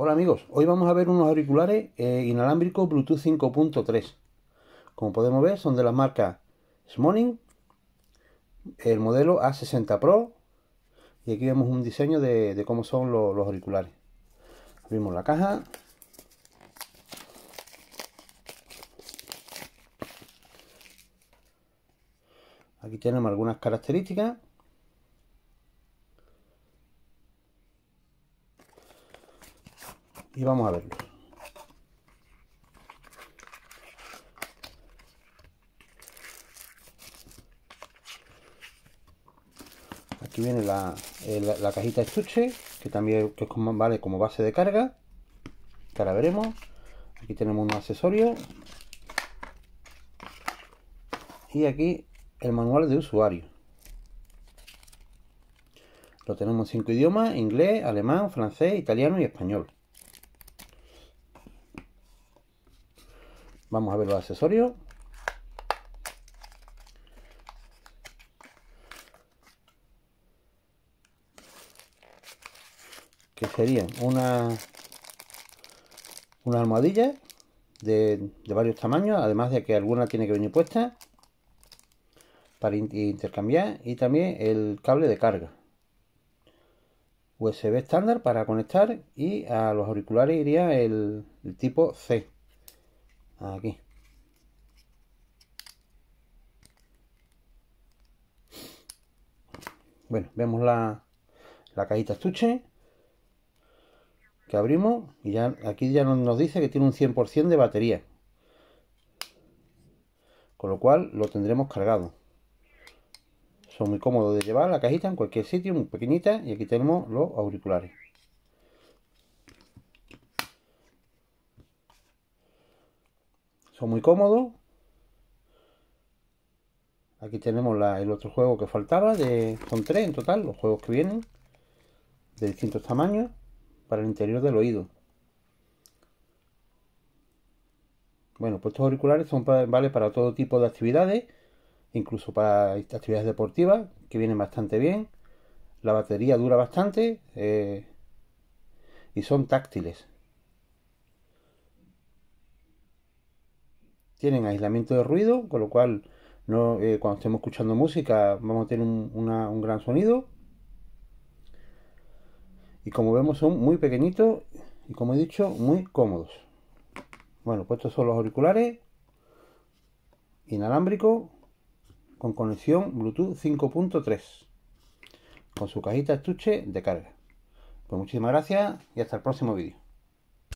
Hola amigos, hoy vamos a ver unos auriculares eh, inalámbricos Bluetooth 5.3. Como podemos ver, son de la marca Smoning, el modelo A60 Pro. Y aquí vemos un diseño de, cómo son los, los auriculares. Abrimos la caja. Aquí tenemos algunas características. y vamos a verlo. Aquí viene la, eh, cajita estuche, que también vale como base de carga. ahora veremos. Aquí tenemos un accesorio. Y aquí el manual de usuario. Lo tenemos en cinco idiomas, inglés, alemán, francés, italiano y español. Vamos a ver los accesorios. Que serían una, una almohadilla de, varios tamaños, además de que alguna tiene que venir puesta para intercambiar y también el cable de carga USB estándar para conectar y a los auriculares iría el tipo C Aquí. Bueno, vemos la, la cajita estuche que abrimos y ya aquí ya nos dice que tiene un 100% de batería. Con lo cual lo tendremos cargado. Son muy cómodos de llevar la cajita en cualquier sitio, muy pequeñita. Y aquí tenemos los auriculares. son muy cómodos. Aquí tenemos el otro juego que faltaba, de, son tres en total los juegos que vienen, de distintos tamaños, para el interior del oído. Bueno, pues estos auriculares son para, para todo tipo de actividades, incluso para actividades deportivas, que vienen bastante bien. La batería dura bastante eh, y son táctiles. tienen aislamiento de ruido, con lo cual eh, cuando estemos escuchando música vamos a tener un, gran sonido. Y como vemos son muy pequeñitos y como he dicho, muy cómodos. Bueno, pues estos son los auriculares inalámbricos con conexión Bluetooth 5.3 con su cajita estuche de carga. Pues muchísimas gracias y hasta el próximo vídeo.